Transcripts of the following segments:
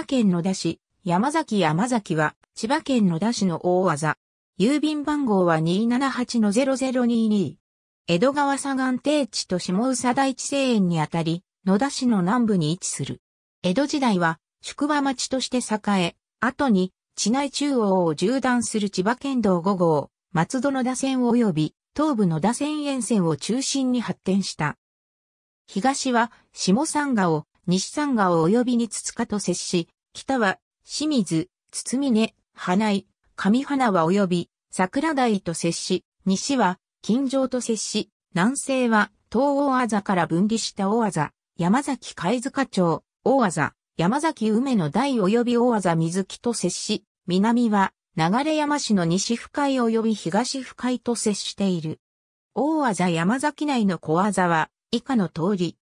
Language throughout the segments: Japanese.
葉県野田市、山崎山崎は、千葉県野田市の大技。郵便番号は278-0022。江戸川左岸定地と下宇佐大地西園にあたり、野田市の南部に位置する。江戸時代は、宿場町として栄え、後に、地内中央を縦断する千葉県道5号、松戸野田線及び、東部野田線沿線を中心に発展した。東は、下三河を、西山川及びに筒かと接し、北は、清水、堤根、花井、上花は及び、桜台と接し、西は、金城と接し、南西は、東大あから分離した大あ山崎貝塚町、大あ山崎梅の台及び大あ水木と接し、南は、流山市の西深井及び東深井と接している。大あ山崎内の小技は、以下の通り。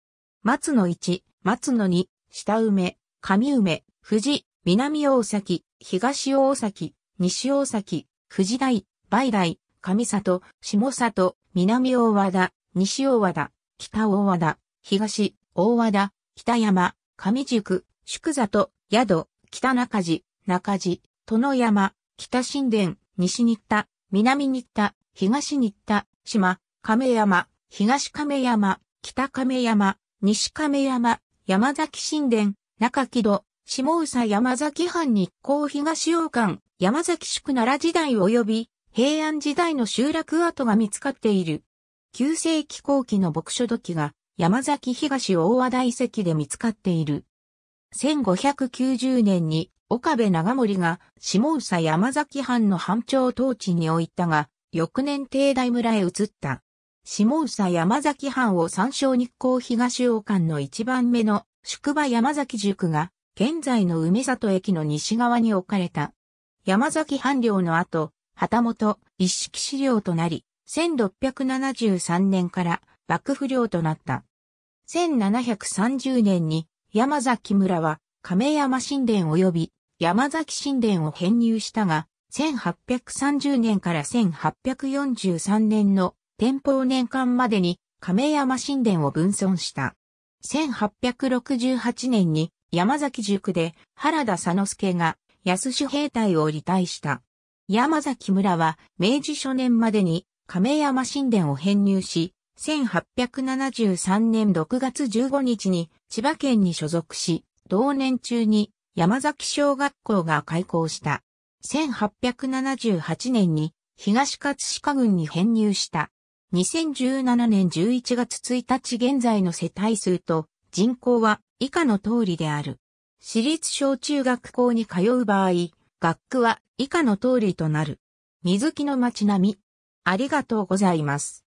松の1。松野に、下梅、上梅、富士、南大崎、東大崎、西大崎、富士大、梅大、上里、下里、南大和田、西大和田、北大和田、東、大和田、北山、上宿、宿里、宿、北中寺、中寺、殿山、北新田、西新田、南新田、東新田、島、亀山、東亀山、北亀山、西亀山、山崎神殿、中木戸、下宇佐山崎藩日光東洋館、山崎宿奈良時代及び平安時代の集落跡が見つかっている。旧世紀後期の牧書土器が山崎東大和大石で見つかっている。1590年に岡部長森が下宇佐山崎藩の藩長統治に置いたが、翌年帝大村へ移った。下総山崎藩を参照日光東王館の一番目の宿場山崎塾が、現在の梅里駅の西側に置かれた。山崎藩領の後、旗本、一式資料となり、1673年から幕府領となった。1730年に山崎村は亀山神殿及び山崎神殿を編入したが、1830年から1843年の天保年間までに亀山神殿を分損した。1868年に山崎塾で原田佐之助が安守兵隊を離退した。山崎村は明治初年までに亀山神殿を編入し、1873年6月15日に千葉県に所属し、同年中に山崎小学校が開校した。1878年に東葛飾郡に編入した。2017年11月1日現在の世帯数と人口は以下の通りである。私立小中学校に通う場合、学区は以下の通りとなる。水木の街並み。ありがとうございます。